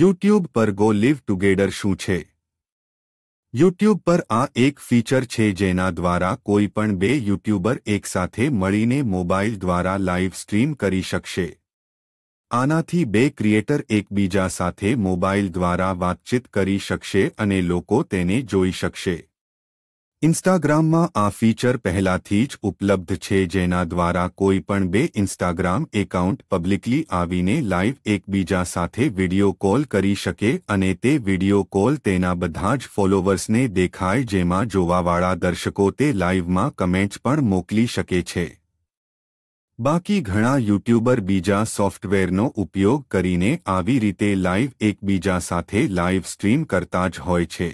YouTube પર go live ટુગેડર શું છે યુટ્યુબ પર આ એક ફીચર છે જેના દ્વારા કોઈ પણ બે યુટ્યુબર એકસાથે મળીને મોબાઈલ દ્વારા લાઇવ સ્ટ્રીમ કરી શકશે આનાથી બે ક્રિએટર એકબીજા સાથે મોબાઈલ દ્વારા વાતચીત કરી શકશે અને લોકો તેને જોઈ શકશે ઇન્સ્ટાગ્રામમાં આ ફીચર પહેલાથી જ ઉપલબ્ધ છે જેના દ્વારા કોઈપણ બે ઇન્સ્ટાગ્રામ એકાઉન્ટ પબ્લિકલી આવીને લાઇવ એકબીજા સાથે વિડિયો કોલ કરી શકે અને તે વિડિયો કોલ તેના બધા જ ફોલોવર્સને દેખાય જેમાં જોવાવાળા દર્શકો તે લાઇવમાં કમેન્ટ્સ પણ મોકલી શકે છે બાકી ઘણા યુટ્યુબર બીજા સોફ્ટવેરનો ઉપયોગ કરીને આવી રીતે લાઇવ એકબીજા સાથે લાઇવ સ્ટ્રીમ કરતા જ હોય છે